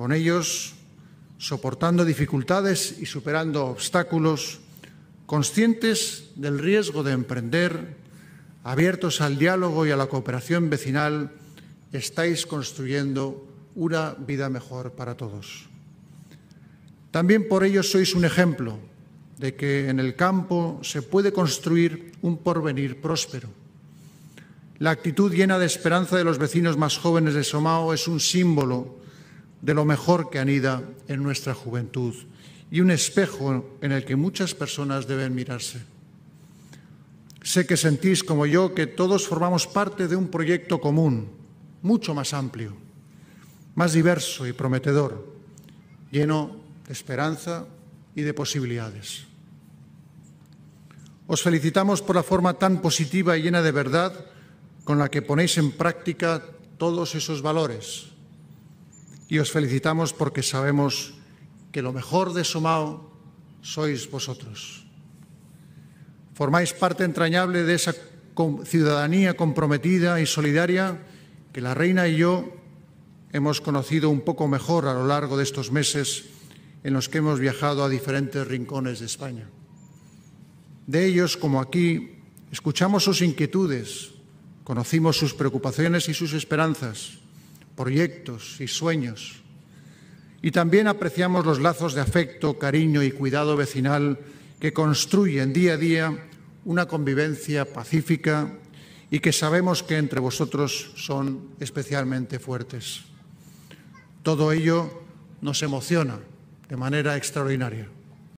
Con ellos, soportando dificultades y superando obstáculos, conscientes del riesgo de emprender, abiertos al diálogo y a la cooperación vecinal, estáis construyendo una vida mejor para todos. También por ello sois un ejemplo de que en el campo se puede construir un porvenir próspero. La actitud llena de esperanza de los vecinos más jóvenes de Somao es un símbolo de lo mejor que anida en nuestra juventud y un espejo en el que muchas personas deben mirarse. Sé que sentís, como yo, que todos formamos parte de un proyecto común, mucho más amplio, más diverso y prometedor, lleno de esperanza y de posibilidades. Os felicitamos por la forma tan positiva y llena de verdad con la que ponéis en práctica todos esos valores y os felicitamos porque sabemos que lo mejor de Somao sois vosotros. Formáis parte entrañable de esa ciudadanía comprometida y solidaria que la Reina y yo hemos conocido un poco mejor a lo largo de estos meses en los que hemos viajado a diferentes rincones de España. De ellos, como aquí, escuchamos sus inquietudes, conocimos sus preocupaciones y sus esperanzas proyectos y sueños. Y también apreciamos los lazos de afecto, cariño y cuidado vecinal que construyen día a día una convivencia pacífica y que sabemos que entre vosotros son especialmente fuertes. Todo ello nos emociona de manera extraordinaria.